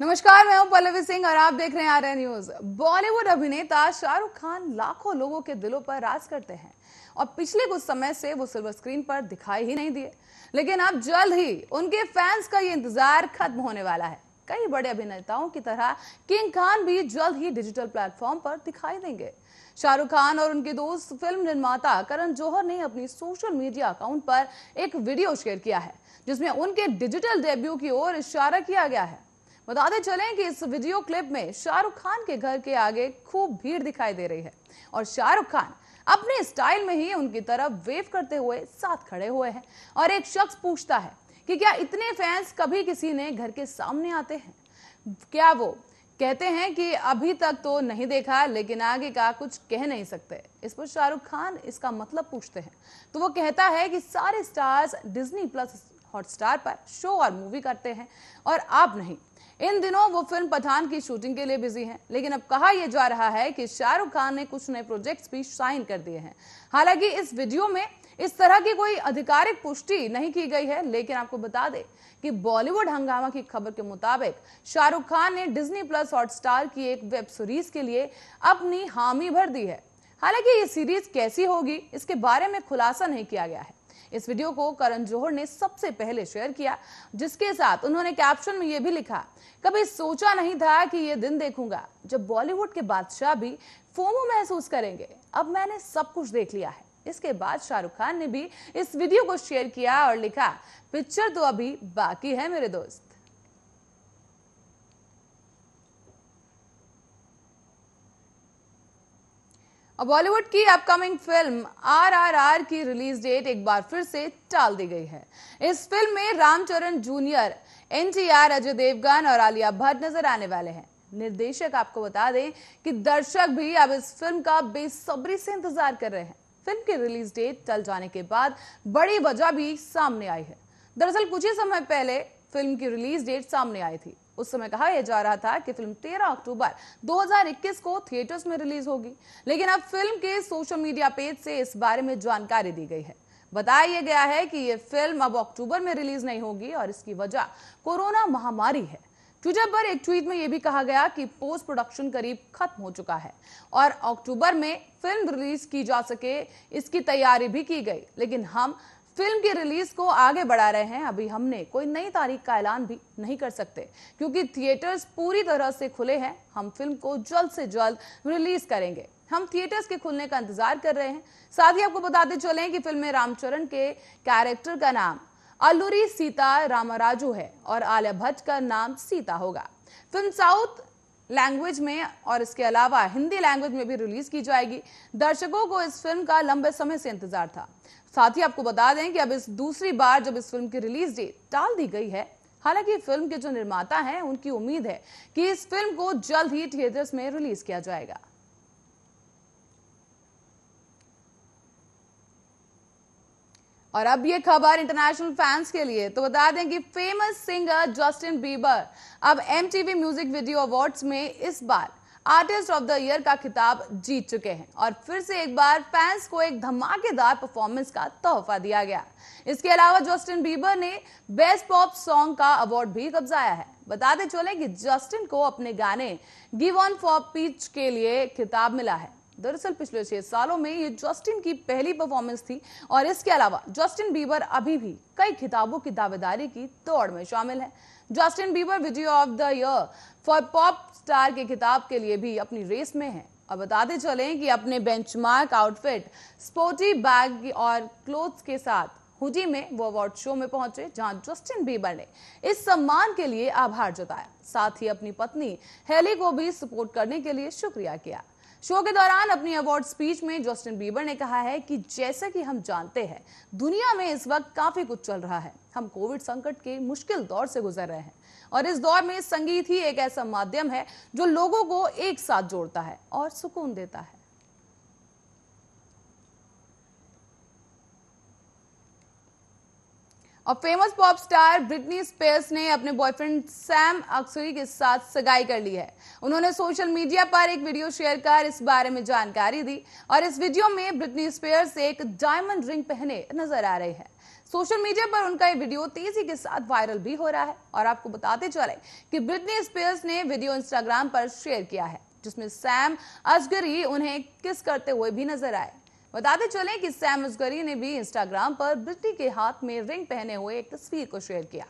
नमस्कार मैं हूं पल्लवी सिंह और आप देख रहे हैं आर न्यूज बॉलीवुड अभिनेता शाहरुख खान लाखों लोगों के दिलों पर राज करते हैं और पिछले कुछ समय से वो सिल्वर स्क्रीन पर दिखाई ही नहीं दिए लेकिन अब जल्द ही उनके फैंस का ये इंतजार खत्म होने वाला है कई बड़े अभिनेताओं की तरह किंग खान भी जल्द ही डिजिटल प्लेटफॉर्म पर दिखाई देंगे शाहरुख खान और उनके दोस्त फिल्म निर्माता करण जौहर ने अपनी सोशल मीडिया अकाउंट पर एक वीडियो शेयर किया है जिसमें उनके डिजिटल डेब्यू की ओर इशारा किया गया है बताते चलें कि इस वीडियो क्लिप में शाहरुख खान के घर के आगे खूब भीड़ दिखाई दे रही है और शाहरुख खान अपने स्टाइल में ही उनकी तरफ वेव करते हुए साथ खड़े हुए हैं और एक शख्स पूछता है कि क्या इतने फैंस कभी किसी ने घर के सामने आते हैं क्या वो कहते हैं कि अभी तक तो नहीं देखा लेकिन आगे का कुछ कह नहीं सकते इस पर शाहरुख खान इसका मतलब पूछते हैं तो वो कहता है कि सारे स्टार्स डिज्नी प्लस हॉटस्टार पर शो और मूवी करते हैं और आप नहीं इन दिनों वो फिल्म पठान की शूटिंग के लिए बिजी हैं लेकिन अब कहा यह जा रहा है कि शाहरुख खान ने कुछ नए प्रोजेक्ट्स भी साइन कर दिए हैं हालांकि इस वीडियो में इस तरह की कोई आधिकारिक पुष्टि नहीं की गई है लेकिन आपको बता दें कि बॉलीवुड हंगामा की खबर के मुताबिक शाहरुख खान ने डिज्नी प्लस हॉटस्टार की एक वेब सीरीज के लिए अपनी हामी भर दी है हालांकि ये सीरीज कैसी होगी इसके बारे में खुलासा नहीं किया गया है इस वीडियो को करण जोहर ने सबसे पहले शेयर किया जिसके साथ उन्होंने कैप्शन में यह भी लिखा कभी सोचा नहीं था कि ये दिन देखूंगा जब बॉलीवुड के बादशाह भी फोमो महसूस करेंगे अब मैंने सब कुछ देख लिया है इसके बाद शाहरुख खान ने भी इस वीडियो को शेयर किया और लिखा पिक्चर तो अभी बाकी है मेरे दोस्त बॉलीवुड की अपकमिंग फिल्म आरआरआर की रिलीज डेट एक बार फिर से टाल दी गई है इस फिल्म में रामचरण जूनियर एनटीआर अजय देवगन और आलिया भट्ट नजर आने वाले हैं निर्देशक आपको बता दें कि दर्शक भी अब इस फिल्म का बेसब्री से इंतजार कर रहे हैं फिल्म की रिलीज डेट टल जाने के बाद बड़ी वजह भी सामने आई है दरअसल कुछ ही समय पहले फिल्म की रिलीज डेट सामने आई थी उस समय कहा यह जा रहा था कि फिल्म 13 अक्टूबर 2021 को थिएटर्स में रिलीज होगी लेकिन अब फिल्म के सोशल मीडिया पेज से इस बारे में जानकारी दी गई है बताया गया है कि यह फिल्म अब अक्टूबर में रिलीज नहीं होगी और इसकी वजह कोरोना महामारी है ट्विटर पर एक ट्वीट में यह भी कहा गया कि पोस्ट प्रोडक्शन करीब खत्म हो चुका है और अक्टूबर में फिल्म रिलीज की जा सके इसकी तैयारी भी की गई लेकिन हम फिल्म की रिलीज को आगे बढ़ा रहे हैं अभी हमने कोई नई तारीख का ऐलान भी नहीं कर सकते क्योंकि थिएटर्स पूरी तरह से खुले हैं हम फिल्म को जल्द से जल्द रिलीज करेंगे हम थिएटर्स के खुलने का इंतजार कर रहे हैं साथ ही आपको बताते चले कि फिल्म में रामचरण के कैरेक्टर का नाम अल्लूरी सीता रामाराजू है और आलिया भट्ट का नाम सीता होगा फिल्म साउथ लैंग्वेज में और इसके अलावा हिंदी लैंग्वेज में भी रिलीज की जाएगी दर्शकों को इस फिल्म का लंबे समय से इंतजार था साथ ही आपको बता दें कि अब इस दूसरी बार जब इस फिल्म की रिलीज डेट टाल दी गई है हालांकि फिल्म के जो निर्माता हैं उनकी उम्मीद है कि इस फिल्म को जल्द ही थिएटर्स में रिलीज किया जाएगा और अब ये खबर इंटरनेशनल फैंस के लिए तो बता दें कि फेमस सिंगर जस्टिन बीबर अब एमटीवी म्यूजिक वीडियो अवार्ड्स में इस बार आर्टिस्ट ऑफ द ईयर का खिताब जीत चुके हैं और फिर से एक बार फैंस को एक धमाकेदार परफॉर्मेंस का तोहफा दिया गया इसके अलावा जस्टिन बीबर ने बेस्ट पॉप सॉन्ग का अवार्ड भी कब्जाया है बताते चले कि जस्टिन को अपने गाने गिव ऑन फॉर पीच के लिए खिताब मिला है दरअसल पिछले छह सालों में ये जस्टिन की पहली परफॉर्मेंस थी और इसके अलावा जस्टिन बीबर अभी भी कई खिताबों की दावेदारी की दौड़ में शामिल है जस्टिन बीबर विजय of the year for pop star के खिताब के लिए भी अपनी रेस में है अब बताते चलें कि अपने बेंचमार्क आउटफिट स्पोर्टी बैग और क्लोथ्स के साथ हुजी में वो अवार्ड शो में पहुंचे जहां जस्टिन बीबर ने इस सम्मान के लिए आभार जताया साथ ही अपनी पत्नी हेली को भी सपोर्ट करने के लिए शुक्रिया किया शो के दौरान अपनी अवार्ड स्पीच में जस्टिन बीबर ने कहा है कि जैसा कि हम जानते हैं दुनिया में इस वक्त काफी कुछ चल रहा है हम कोविड संकट के मुश्किल दौर से गुजर रहे हैं और इस दौर में संगीत ही एक ऐसा माध्यम है जो लोगों को एक साथ जोड़ता है और सुकून देता है और famous pop star Britney Spears ने अपने बॉयफ्रेंड सैम अक्सरी के साथ सगाई कर ली है उन्होंने सोशल मीडिया पर एक वीडियो शेयर कर इस बारे में जानकारी दी और इस वीडियो में ब्रिटनी स्पेयर्स एक डायमंड रिंग पहने नजर आ रहे है सोशल मीडिया पर उनका ये वीडियो तेजी के साथ वायरल भी हो रहा है और आपको बताते चले कि ब्रिटनी स्पेयर्स ने वीडियो इंस्टाग्राम पर शेयर किया है जिसमें सैम अजगरी उन्हें किस करते हुए भी नजर आए बताते चलें कि सैम असगरी ने भी इंस्टाग्राम पर ब्रिटनी के हाथ में रिंग पहने हुए एक तस्वीर को शेयर किया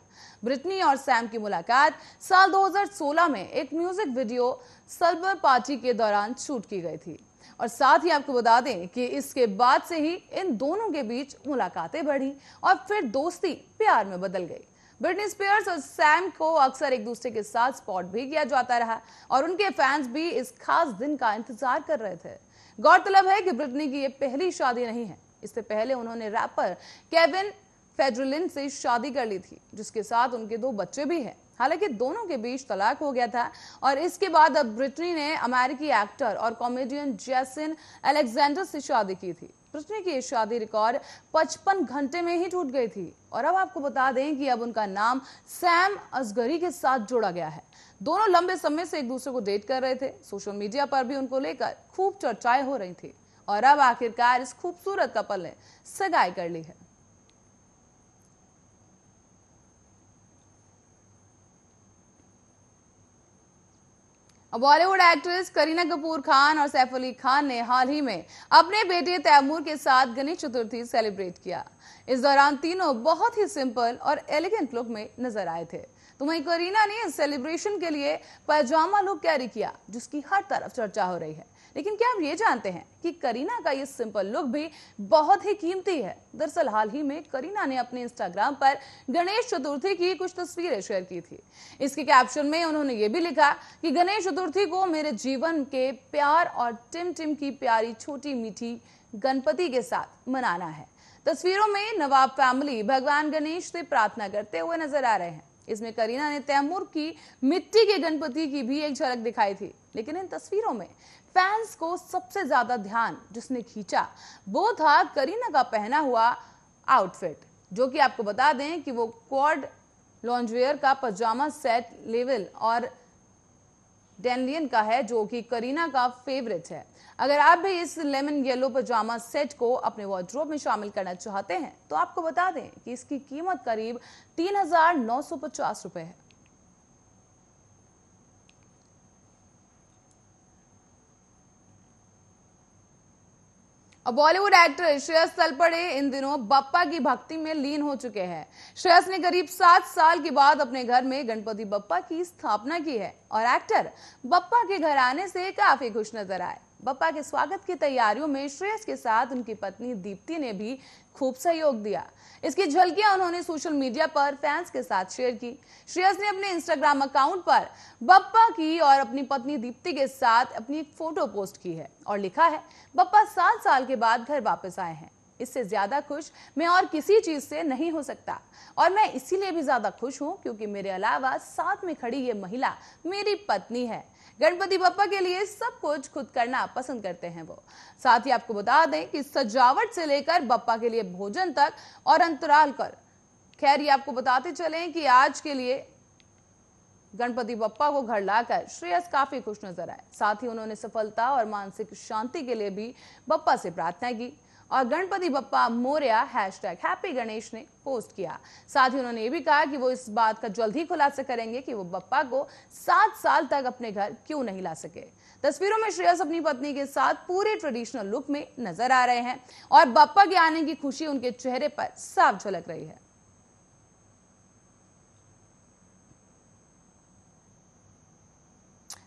ब्रिटनी और सैम की मुलाकात साल 2016 में एक म्यूजिक वीडियो सल्बर पार्टी के दौरान शूट की गई थी और साथ ही आपको बता दें कि इसके बाद से ही इन दोनों के बीच मुलाकातें बढ़ी और फिर दोस्ती प्यार में बदल गई ब्रिटनी स्पीयर्स और सैम को अक्सर एक दूसरे के साथ स्पॉट भी किया जाता रहा और उनके फैंस भी इस खास दिन का इंतजार कर रहे थे गौरतलब है कि ब्रिटनी की ये पहली शादी नहीं है इससे पहले उन्होंने रैपर केविन फेड्रलिन से शादी कर ली थी जिसके साथ उनके दो बच्चे भी हैं हालांकि दोनों के बीच तलाक हो गया था और इसके बाद अब ब्रिटनी ने अमेरिकी एक्टर और कॉमेडियन जैसिन अलेक्जेंडर से शादी की थी ब्रिटनी की शादी रिकॉर्ड 55 घंटे में ही टूट गई थी और अब आपको बता दें कि अब उनका नाम सैम असगरी के साथ जोड़ा गया है दोनों लंबे समय से एक दूसरे को डेट कर रहे थे सोशल मीडिया पर भी उनको लेकर खूब चर्चाएं हो रही थी और अब आखिरकार इस खूबसूरत कपल ने सगाई कर ली है बॉलीवुड एक्ट्रेस करीना कपूर खान और सैफ अली खान ने हाल ही में अपने बेटे तैमूर के साथ गणेश चतुर्थी सेलिब्रेट किया इस दौरान तीनों बहुत ही सिंपल और एलिगेंट लुक में नजर आए थे तो वहीं करीना ने इस सेलिब्रेशन के लिए पैजामा लुक कैरी किया जिसकी हर तरफ चर्चा हो रही है लेकिन क्या आप ये जानते हैं कि करीना का ये सिंपल लुक भी बहुत ही कीमती है दरअसल हाल ही में करीना ने अपने इंस्टाग्राम पर गणेश चतुर्थी की कुछ तस्वीरें शेयर की थी इसके कैप्शन में उन्होंने ये भी लिखा कि गणेश चतुर्थी को मेरे जीवन के प्यार और टिम टिम की प्यारी छोटी मीठी गणपति के साथ मनाना है तस्वीरों में नवाब फैमिली भगवान गणेश से प्रार्थना करते हुए नजर आ रहे हैं इसमें करीना ने तैमूर की मिट्टी के गणपति की भी एक झलक दिखाई थी लेकिन इन तस्वीरों में फैंस को सबसे ज्यादा ध्यान जिसने खींचा वो था करीना का पहना हुआ आउटफिट जो कि आपको बता दें कि वो क्वाड लॉन्जवेयर का पजामा सेट लेवल और डेनलियन का है जो कि करीना का फेवरेट है अगर आप भी इस लेमन येलो पजामा सेट को अपने वॉड्रोब में शामिल करना चाहते हैं तो आपको बता दें कि इसकी कीमत करीब तीन हजार नौ सौ पचास रुपए है और बॉलीवुड एक्टर श्रेयस तलपड़े इन दिनों बप्पा की भक्ति में लीन हो चुके हैं श्रेयस ने करीब सात साल के बाद अपने घर में गणपति बप्पा की स्थापना की है और एक्टर बप्पा के घर आने से काफी खुश नजर आए बप्पा के स्वागत की तैयारियों में श्रेयस के साथ उनकी पत्नी दीप्ति ने भी खूब सहयोग दिया इसकी झलकियां उन्होंने सोशल मीडिया पर फैंस के साथ शेयर की श्रेयस ने अपने इंस्टाग्राम अकाउंट पर बप्पा की और अपनी पत्नी दीप्ति के साथ अपनी एक फोटो पोस्ट की है और लिखा है बप्पा सात साल के बाद घर वापस आए हैं इससे ज्यादा खुश मैं और किसी चीज से नहीं हो सकता और मैं इसीलिए भी ज्यादा खुश हूँ क्योंकि मेरे अलावा साथ में खड़ी ये महिला मेरी पत्नी है गणपति बप्पा के लिए सब कुछ खुद करना पसंद करते हैं वो साथ ही आपको बता दें कि सजावट से लेकर बप्पा के लिए भोजन तक और अंतराल कर खैर ये आपको बताते चले कि आज के लिए गणपति बप्पा को घर लाकर श्रेयस काफी खुश नजर आए साथ ही उन्होंने सफलता और मानसिक शांति के लिए भी बप्पा से प्रार्थना की और गणपति बप्पा मोरिया टैग हैप्पी गणेश ने पोस्ट किया साथ ही उन्होंने ये भी कहा कि वो इस बात का जल्द ही खुलासा करेंगे कि वो बप्पा को सात साल तक अपने घर क्यों नहीं ला सके तस्वीरों में श्रेयस अपनी पत्नी के साथ पूरे ट्रेडिशनल लुक में नजर आ रहे हैं और बप्पा के आने की खुशी उनके चेहरे पर साफ झलक रही है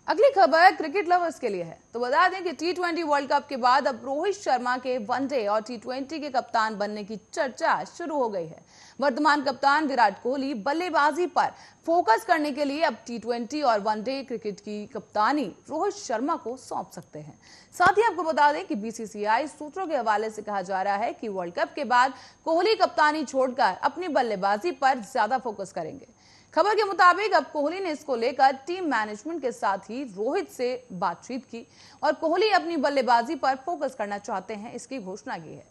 अगली खबर क्रिकेट लवर्स के लिए है तो बता दें कि टी ट्वेंटी वर्ल्ड कप के बाद अब रोहित शर्मा के वनडे और टी ट्वेंटी के कप्तान बनने की चर्चा शुरू हो गई है वर्तमान कप्तान विराट कोहली बल्लेबाजी पर फोकस करने के लिए अब टी ट्वेंटी और वनडे क्रिकेट की कप्तानी रोहित शर्मा को सौंप सकते हैं साथ ही आपको बता दें कि बीसीसीआई सूत्रों के हवाले से कहा जा रहा है कि वर्ल्ड कप के बाद कोहली कप्तानी छोड़कर अपनी बल्लेबाजी पर ज्यादा फोकस करेंगे खबर के मुताबिक अब कोहली ने इसको लेकर टीम मैनेजमेंट के साथ ही रोहित से बातचीत की और कोहली अपनी बल्लेबाजी पर फोकस करना चाहते हैं इसकी घोषणा की है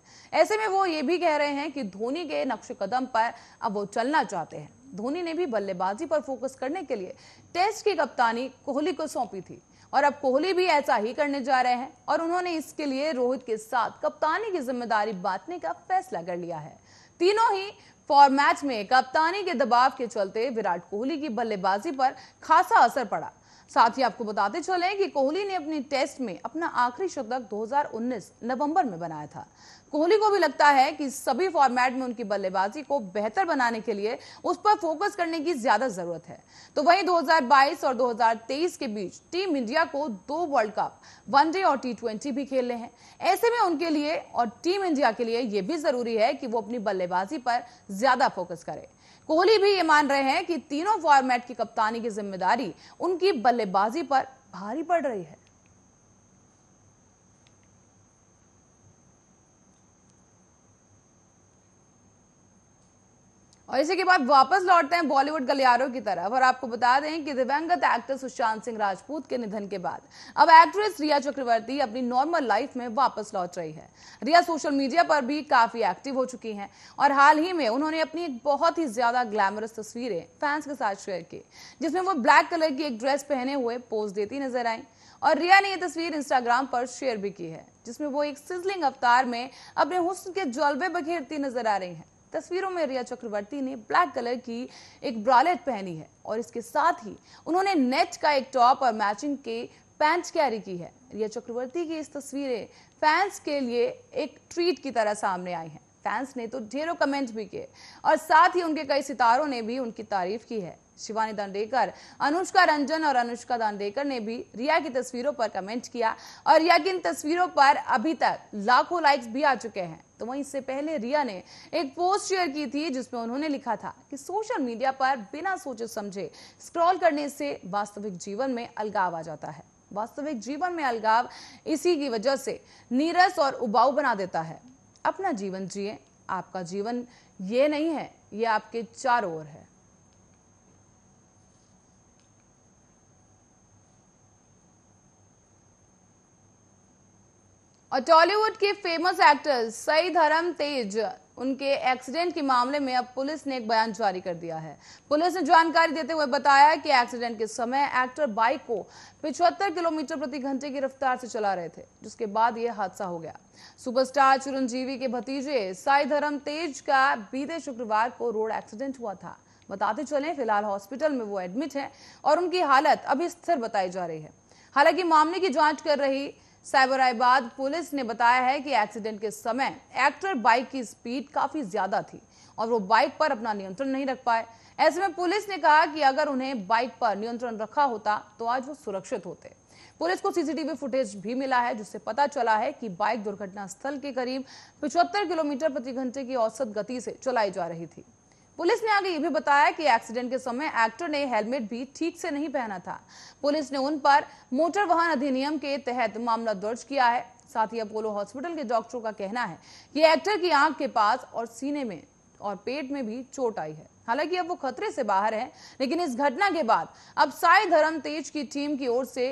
ऐसे में वो ये भी कह रहे हैं कि धोनी के नक्श कदम पर अब वो चलना चाहते हैं धोनी ने भी बल्लेबाजी पर फोकस करने के लिए टेस्ट की कप्तानी कोहली को सौंपी थी और अब कोहली भी ऐसा ही करने जा रहे हैं और उन्होंने इसके लिए रोहित के साथ कप्तानी की जिम्मेदारी बांटने का फैसला कर लिया है तीनों ही मैच में कप्तानी के दबाव के चलते विराट कोहली की बल्लेबाजी पर खासा असर पड़ा साथ ही आपको बताते चले कि कोहली ने अपनी टेस्ट में अपना आखिरी शतक 2019 नवंबर में बनाया था कोहली को भी लगता है कि सभी फॉर्मेट में उनकी बल्लेबाजी को बेहतर बनाने के लिए उस पर फोकस करने की ज्यादा जरूरत है तो वहीं 2022 और 2023 के बीच टीम इंडिया को दो वर्ल्ड कप वनडे और टी भी खेलने हैं ऐसे में उनके लिए और टीम इंडिया के लिए यह भी जरूरी है कि वो अपनी बल्लेबाजी पर ज्यादा फोकस करे कोहली भी ये मान रहे हैं कि तीनों फॉर्मेट की कप्तानी की जिम्मेदारी उनकी बल्लेबाजी पर भारी पड़ रही है और इसी के बाद वापस लौटते हैं बॉलीवुड गलियारों की तरफ और आपको बता दें कि दिवंगत एक्टर सुशांत सिंह राजपूत के निधन के बाद अब एक्ट्रेस रिया चक्रवर्ती अपनी नॉर्मल लाइफ में वापस लौट रही है रिया सोशल मीडिया पर भी काफी एक्टिव हो चुकी हैं और हाल ही में उन्होंने अपनी एक बहुत ही ज्यादा ग्लैमरस तस्वीरें फैंस के साथ शेयर की जिसमें वो ब्लैक कलर की एक ड्रेस पहने हुए पोज देती नजर आई और रिया ने ये तस्वीर इंस्टाग्राम पर शेयर भी की है जिसमें वो एक सिजलिंग अवतार में अपने हुस्न के जलवे बखेरती नजर आ रही है तस्वीरों में रिया चक्रवर्ती ने ब्लैक कलर की एक ब्रॉलेट पहनी है और इसके साथ ही उन्होंने नेट का एक टॉप और मैचिंग के पैंट कैरी की है रिया चक्रवर्ती की इस तस्वीरें फैंस के लिए एक ट्रीट की तरह सामने आई हैं फैंस ने तो ढेरों कमेंट भी किए और साथ ही उनके कई सितारों ने भी उनकी तारीफ की है शिवानी दांडेकर अनुष्का रंजन और अनुष्का दांडेकर ने भी रिया की तस्वीरों पर कमेंट किया और रिया की इन तस्वीरों पर अभी तक लाखों लाइक्स भी आ चुके हैं तो वहीं इससे पहले रिया ने एक पोस्ट शेयर की थी जिसमें उन्होंने लिखा था कि सोशल मीडिया पर बिना सोचे समझे स्क्रॉल करने से वास्तविक जीवन में अलगाव आ जाता है वास्तविक जीवन में अलगाव इसी की वजह से नीरस और उबाऊ बना देता है अपना जीवन जिए आपका जीवन ये नहीं है ये आपके चारों ओर है और टॉलीवुड के फेमस एक्टर सईद हरम तेज उनके एक्सीडेंट के मामले में अब पुलिस ने एक बयान जारी कर दिया है पुलिस ने जानकारी देते हुए बताया कि एक्सीडेंट के समय एक्टर बाइक को पिछहत्तर किलोमीटर प्रति घंटे की रफ्तार से चला रहे थे जिसके बाद यह हादसा हो गया सुपरस्टार चिरंजीवी के भतीजे साई धर्म तेज का बीते शुक्रवार को रोड एक्सीडेंट हुआ था बताते चले फिलहाल हॉस्पिटल में वो एडमिट है और उनकी हालत अभी स्थिर बताई जा रही है हालांकि मामले की जांच कर रही साइबराबाद पुलिस ने बताया है कि एक्सीडेंट के समय एक्टर बाइक की स्पीड काफी ज्यादा थी और वो बाइक पर अपना नियंत्रण नहीं रख पाए ऐसे में पुलिस ने कहा कि अगर उन्हें बाइक पर नियंत्रण रखा होता तो आज वो सुरक्षित होते पुलिस को सीसीटीवी फुटेज भी मिला है जिससे पता चला है कि बाइक दुर्घटना स्थल के करीब पिछहत्तर किलोमीटर प्रति घंटे की औसत गति से चलाई जा रही थी पुलिस ने आगे ये भी बताया कि एक्सीडेंट के समय एक्टर ने हेलमेट भी ठीक से नहीं पहना था पुलिस ने उन पर मोटर वाहन अधिनियम के तहत मामला दर्ज किया है साथ ही अपोलो हॉस्पिटल के डॉक्टरों का कहना है कि एक्टर की आंख के पास और सीने में और पेट में भी चोट आई है हालांकि अब वो खतरे से बाहर है लेकिन इस घटना के बाद अब साई धर्म तेज की टीम की ओर से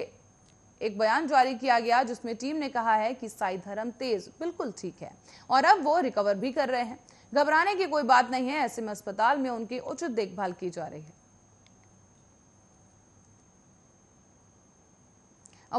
एक बयान जारी किया गया जिसमें टीम ने कहा है कि साई धर्म तेज बिल्कुल ठीक है और अब वो रिकवर भी कर रहे हैं घबराने की कोई बात नहीं है ऐसे में अस्पताल में उनकी उचित देखभाल की जा रही है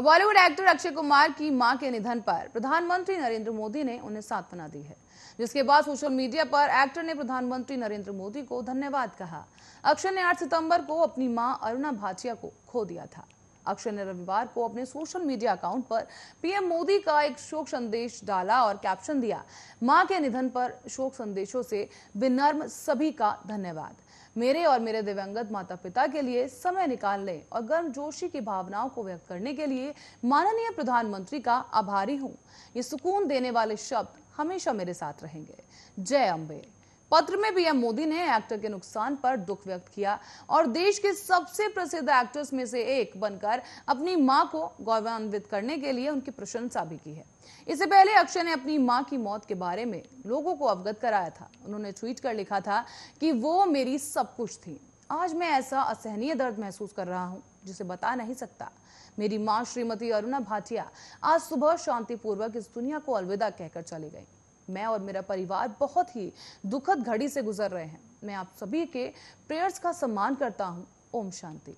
बॉलीवुड एक्टर अक्षय कुमार की मां के निधन पर प्रधानमंत्री नरेंद्र मोदी ने उन्हें सांत्वना दी है जिसके बाद सोशल मीडिया पर एक्टर ने प्रधानमंत्री नरेंद्र मोदी को धन्यवाद कहा अक्षय ने 8 सितंबर को अपनी मां अरुणा भाटिया को खो दिया था अक्षय ने रविवार को अपने सोशल मीडिया अकाउंट पर पीएम मोदी का एक शोक संदेश डाला और कैप्शन दिया मां के निधन पर शोक संदेशों से विनर्म सभी का धन्यवाद मेरे और मेरे दिवंगत माता पिता के लिए समय निकालने और गर्मजोशी की भावनाओं को व्यक्त करने के लिए माननीय प्रधानमंत्री का आभारी हूँ ये सुकून देने वाले शब्द हमेशा मेरे साथ रहेंगे जय अम्बे पत्र में पीएम मोदी ने एक्टर के नुकसान पर दुख व्यक्त किया और देश के सबसे प्रसिद्ध एक्टर्स में से एक बनकर अपनी मां को गौरवान्वित करने के लिए उनकी प्रशंसा भी की है इससे पहले अक्षय ने अपनी मां की मौत के बारे में लोगों को अवगत कराया था उन्होंने ट्वीट कर लिखा था कि वो मेरी सब कुछ थी आज मैं ऐसा असहनीय दर्द महसूस कर रहा हूँ जिसे बता नहीं सकता मेरी माँ श्रीमती अरुणा भाटिया आज सुबह शांतिपूर्वक इस दुनिया को अलविदा कहकर चली गई मैं और मेरा परिवार बहुत ही दुखद घड़ी से गुजर रहे हैं मैं आप सभी के प्रेयर्स का सम्मान करता हूँ ओम शांति